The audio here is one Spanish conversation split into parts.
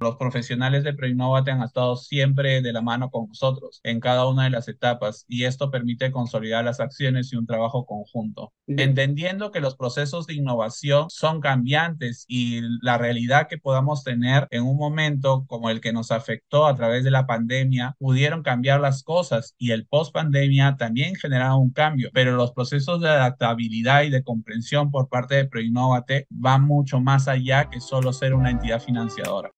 Los profesionales de Proinnovate han estado siempre de la mano con nosotros en cada una de las etapas y esto permite consolidar las acciones y un trabajo conjunto. Entendiendo que los procesos de innovación son cambiantes y la realidad que podamos tener en un momento como el que nos afectó a través de la pandemia, pudieron cambiar las cosas y el post pandemia también generaba un cambio, pero los procesos de adaptabilidad y de comprensión por parte de Proinnovate van mucho más allá que solo ser una entidad financiadora.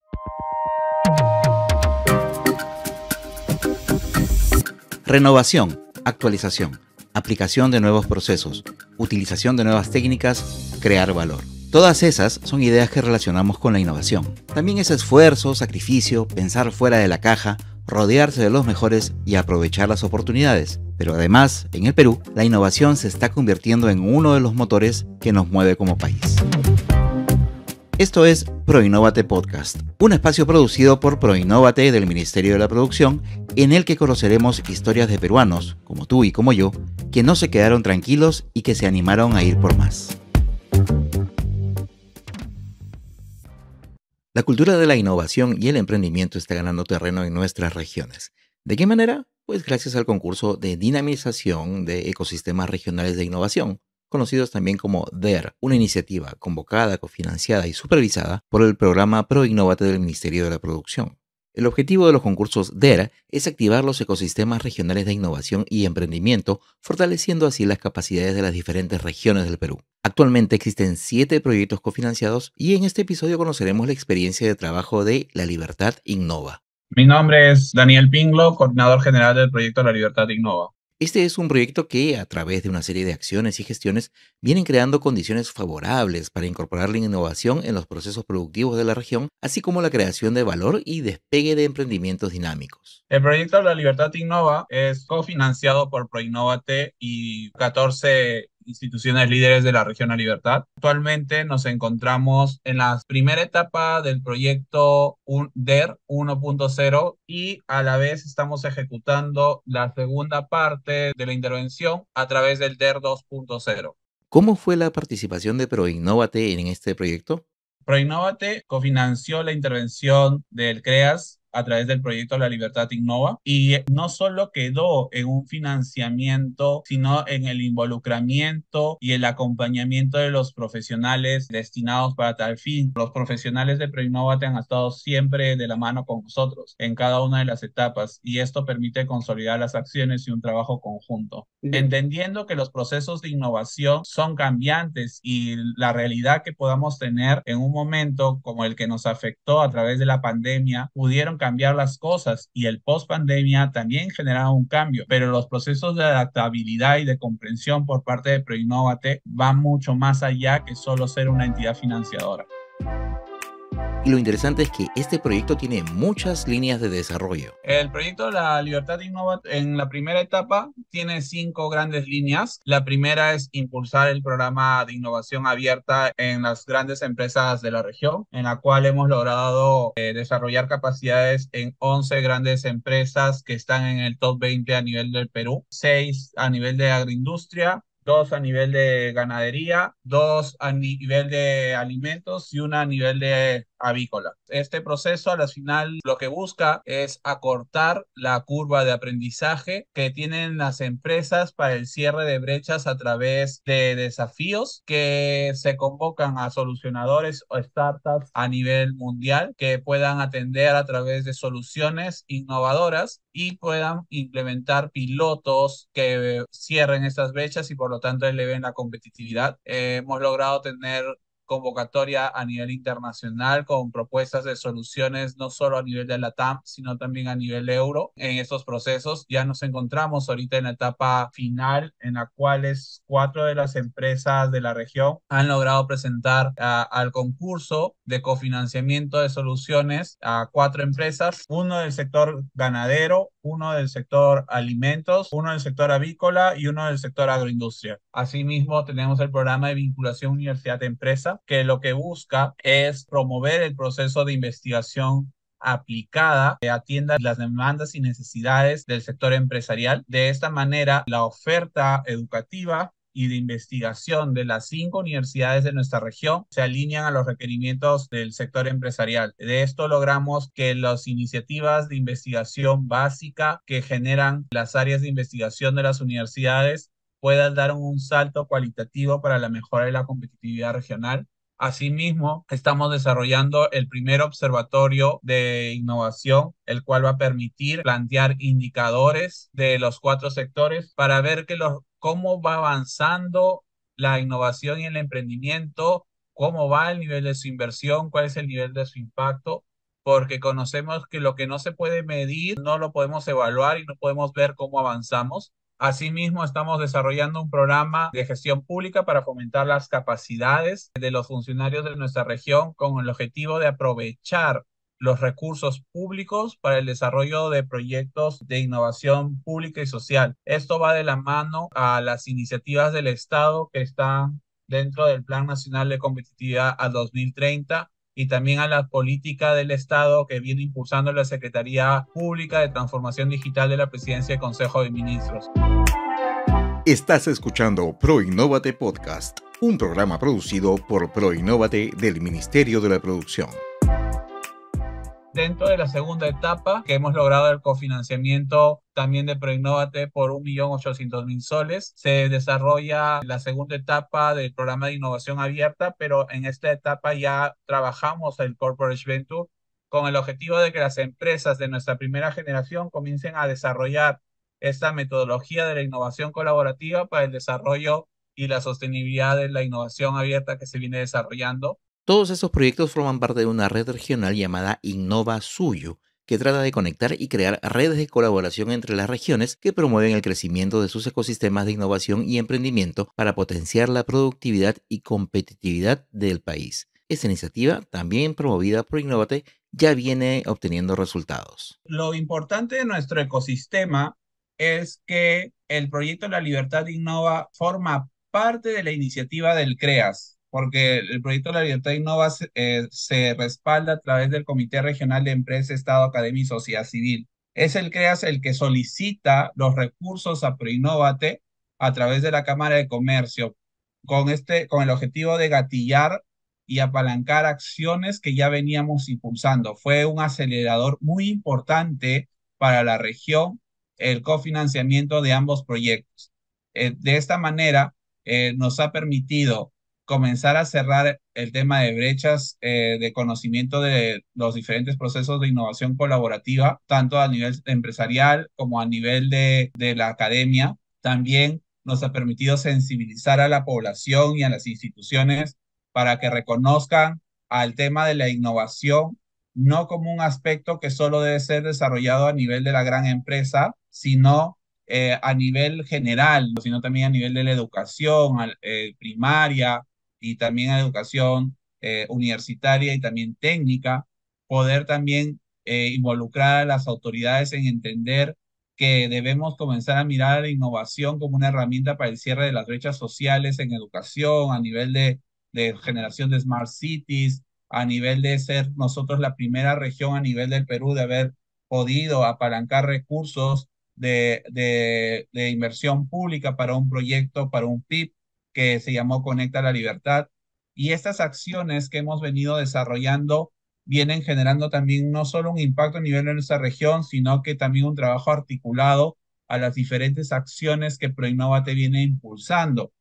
Renovación, actualización, aplicación de nuevos procesos, utilización de nuevas técnicas, crear valor. Todas esas son ideas que relacionamos con la innovación. También es esfuerzo, sacrificio, pensar fuera de la caja, rodearse de los mejores y aprovechar las oportunidades. Pero además, en el Perú, la innovación se está convirtiendo en uno de los motores que nos mueve como país. Esto es Proinnovate Podcast, un espacio producido por Proinnovate del Ministerio de la Producción, en el que conoceremos historias de peruanos, como tú y como yo, que no se quedaron tranquilos y que se animaron a ir por más. La cultura de la innovación y el emprendimiento está ganando terreno en nuestras regiones. ¿De qué manera? Pues gracias al concurso de dinamización de ecosistemas regionales de innovación, conocidos también como DER, una iniciativa convocada, cofinanciada y supervisada por el programa ProInnovate del Ministerio de la Producción. El objetivo de los concursos DER es activar los ecosistemas regionales de innovación y emprendimiento, fortaleciendo así las capacidades de las diferentes regiones del Perú. Actualmente existen siete proyectos cofinanciados y en este episodio conoceremos la experiencia de trabajo de La Libertad Innova. Mi nombre es Daniel Pinglo, coordinador general del proyecto La Libertad Innova. Este es un proyecto que, a través de una serie de acciones y gestiones, vienen creando condiciones favorables para incorporar la innovación en los procesos productivos de la región, así como la creación de valor y despegue de emprendimientos dinámicos. El proyecto La Libertad Innova es cofinanciado por Proinnovate y 14 instituciones líderes de la región a libertad. Actualmente nos encontramos en la primera etapa del proyecto DER e 1.0 y a la vez estamos ejecutando la segunda parte de la intervención a través del DER e 2.0. ¿Cómo fue la participación de Proinnovate en este proyecto? Proinnovate cofinanció la intervención del CREAS a través del proyecto La Libertad Innova y no solo quedó en un financiamiento, sino en el involucramiento y el acompañamiento de los profesionales destinados para tal fin. Los profesionales de Proinnova han estado siempre de la mano con nosotros en cada una de las etapas y esto permite consolidar las acciones y un trabajo conjunto. Entendiendo que los procesos de innovación son cambiantes y la realidad que podamos tener en un momento como el que nos afectó a través de la pandemia pudieron cambiar las cosas y el post pandemia también generaba un cambio, pero los procesos de adaptabilidad y de comprensión por parte de Proinnovate van mucho más allá que solo ser una entidad financiadora. Y lo interesante es que este proyecto tiene muchas líneas de desarrollo. El proyecto La Libertad Innova en la primera etapa tiene cinco grandes líneas. La primera es impulsar el programa de innovación abierta en las grandes empresas de la región, en la cual hemos logrado eh, desarrollar capacidades en 11 grandes empresas que están en el top 20 a nivel del Perú, 6 a nivel de agroindustria, dos a nivel de ganadería, dos a nivel de alimentos y una a nivel de avícola. Este proceso a la final lo que busca es acortar la curva de aprendizaje que tienen las empresas para el cierre de brechas a través de desafíos que se convocan a solucionadores o startups a nivel mundial que puedan atender a través de soluciones innovadoras y puedan implementar pilotos que cierren estas brechas y por por lo tanto él le ven la competitividad. hemos logrado tener convocatoria a nivel internacional con propuestas de soluciones no solo a nivel de la TAM, sino también a nivel euro. En estos procesos ya nos encontramos ahorita en la etapa final en la cual es cuatro de las empresas de la región han logrado presentar al concurso de cofinanciamiento de soluciones a cuatro empresas, uno del sector ganadero, uno del sector alimentos, uno del sector avícola y uno del sector agroindustria. Asimismo, tenemos el programa de vinculación universidad-empresa, que lo que busca es promover el proceso de investigación aplicada que atienda las demandas y necesidades del sector empresarial. De esta manera, la oferta educativa y de investigación de las cinco universidades de nuestra región se alinean a los requerimientos del sector empresarial. De esto logramos que las iniciativas de investigación básica que generan las áreas de investigación de las universidades puedan dar un salto cualitativo para la mejora de la competitividad regional Asimismo, estamos desarrollando el primer observatorio de innovación, el cual va a permitir plantear indicadores de los cuatro sectores para ver que los cómo va avanzando la innovación y el emprendimiento, cómo va el nivel de su inversión, cuál es el nivel de su impacto, porque conocemos que lo que no se puede medir, no lo podemos evaluar y no podemos ver cómo avanzamos. Asimismo, estamos desarrollando un programa de gestión pública para fomentar las capacidades de los funcionarios de nuestra región con el objetivo de aprovechar los recursos públicos para el desarrollo de proyectos de innovación pública y social. Esto va de la mano a las iniciativas del Estado que están dentro del Plan Nacional de Competitividad al 2030 y también a la política del Estado que viene impulsando la Secretaría Pública de Transformación Digital de la Presidencia y Consejo de Ministros. Estás escuchando ProInnovate Podcast, un programa producido por ProInnovate del Ministerio de la Producción dentro de la segunda etapa que hemos logrado el cofinanciamiento también de Proinnovate por 1.800.000 soles. Se desarrolla la segunda etapa del programa de innovación abierta, pero en esta etapa ya trabajamos el Corporate Venture con el objetivo de que las empresas de nuestra primera generación comiencen a desarrollar esta metodología de la innovación colaborativa para el desarrollo y la sostenibilidad de la innovación abierta que se viene desarrollando. Todos estos proyectos forman parte de una red regional llamada Innova Suyo, que trata de conectar y crear redes de colaboración entre las regiones que promueven el crecimiento de sus ecosistemas de innovación y emprendimiento para potenciar la productividad y competitividad del país. Esta iniciativa, también promovida por Innovate, ya viene obteniendo resultados. Lo importante de nuestro ecosistema es que el proyecto La Libertad Innova forma parte de la iniciativa del CREAS, porque el proyecto de la libertad innova eh, se, respalda a través del Comité Regional de Empresa, Estado, Academia y Sociedad Civil. Es el CREAS el que solicita los recursos a Proinnovate a través de la Cámara de Comercio, con, este, con el objetivo de gatillar y apalancar acciones que ya veníamos impulsando. Fue un acelerador muy importante para la región el cofinanciamiento de ambos proyectos. Eh, de esta manera, eh, nos ha permitido comenzar a cerrar el tema de brechas eh, de conocimiento de los diferentes procesos de innovación colaborativa, tanto a nivel empresarial como a nivel de, de la academia. También nos ha permitido sensibilizar a la población y a las instituciones para que reconozcan al tema de la innovación no como un aspecto que solo debe ser desarrollado a nivel de la gran empresa, sino eh, a nivel general, sino también a nivel de la educación, al, eh, primaria, y también a educación eh, universitaria y también técnica, poder también eh, involucrar a las autoridades en entender que debemos comenzar a mirar la innovación como una herramienta para el cierre de las brechas sociales en educación, a nivel de, generación de smart cities, a nivel de ser nosotros la primera región a nivel del Perú de haber podido apalancar recursos de, de, de, inversión pública para un proyecto, para un PIB, que se llamó Conecta la Libertad. Y estas acciones que hemos venido desarrollando vienen generando también no solo un impacto a nivel de nuestra región, sino que también un trabajo articulado a las diferentes acciones que Proinnova te viene impulsando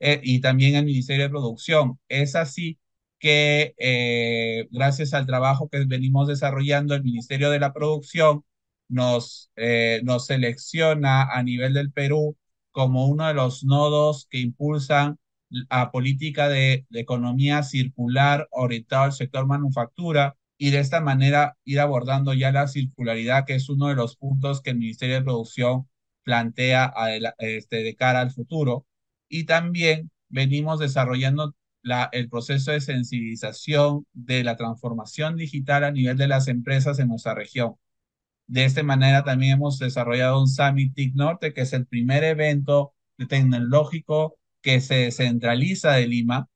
eh, y también el Ministerio de Producción. Es así que eh, gracias al trabajo que venimos desarrollando, el Ministerio de la Producción nos, eh, nos selecciona a nivel del Perú como uno de los nodos que impulsan la política de, economía circular orientado al sector manufactura y de esta manera ir abordando ya la circularidad, que es uno de los puntos que el Ministerio de Producción plantea este, de cara al futuro. Y también venimos desarrollando el proceso de sensibilización de la transformación digital a nivel de las empresas en nuestra región. De esta manera también hemos desarrollado un Summit TIC Norte, que es el primer evento tecnológico que se centraliza de Lima,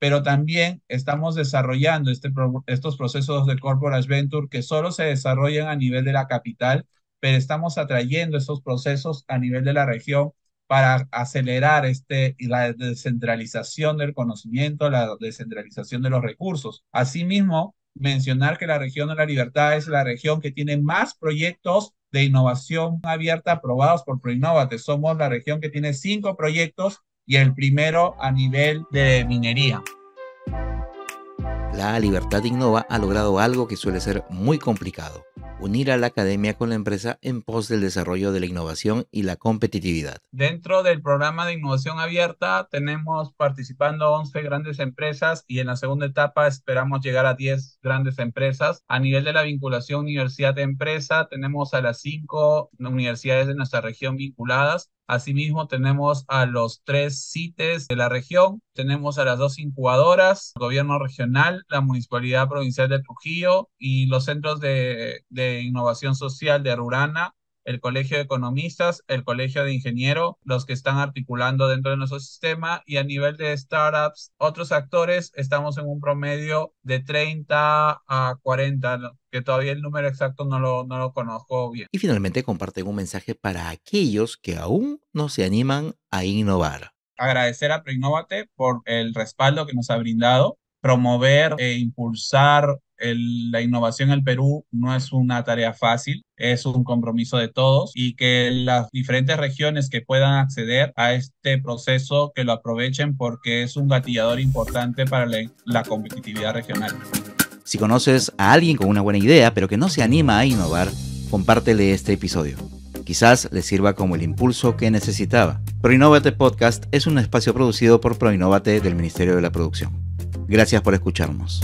pero también estamos desarrollando este, estos procesos de Corporate Venture que solo se desarrollan a nivel de la capital, pero estamos atrayendo estos procesos a nivel de la región para acelerar este, la descentralización del conocimiento, la descentralización de los recursos. Asimismo, mencionar que la región de la libertad es la región que tiene más proyectos de innovación abierta aprobados por Proinnovate. Somos la región que tiene cinco proyectos y el primero a nivel de minería. La Libertad Innova ha logrado algo que suele ser muy complicado, unir a la academia con la empresa en pos del desarrollo de la innovación y la competitividad. Dentro del programa de innovación abierta tenemos participando 11 grandes empresas y en la segunda etapa esperamos llegar a 10 grandes empresas. A nivel de la vinculación universidad-empresa tenemos a las 5 universidades de nuestra región vinculadas Asimismo, tenemos a los tres CITES de la región, tenemos a las dos incubadoras, el gobierno regional, la Municipalidad Provincial de Trujillo y los centros de, innovación social de Rurana el Colegio de Economistas, el Colegio de Ingenieros, los que están articulando dentro de nuestro sistema y a nivel de startups, otros actores, estamos en un promedio de 30 a 40, que todavía el número exacto no lo, no lo conozco bien. Y finalmente comparten un mensaje para aquellos que aún no se animan a innovar. Agradecer a Proinnovate por el respaldo que nos ha brindado promover e impulsar la innovación en el Perú no es una tarea fácil, es un compromiso de todos y que las diferentes regiones que puedan acceder a este proceso que lo aprovechen porque es un gatillador importante para la, competitividad regional. Si conoces a alguien con una buena idea pero que no se anima a innovar, compártele este episodio. Quizás le sirva como el impulso que necesitaba. Proinnovate Podcast es un espacio producido por Proinnovate del Ministerio de la Producción. Gracias por escucharnos.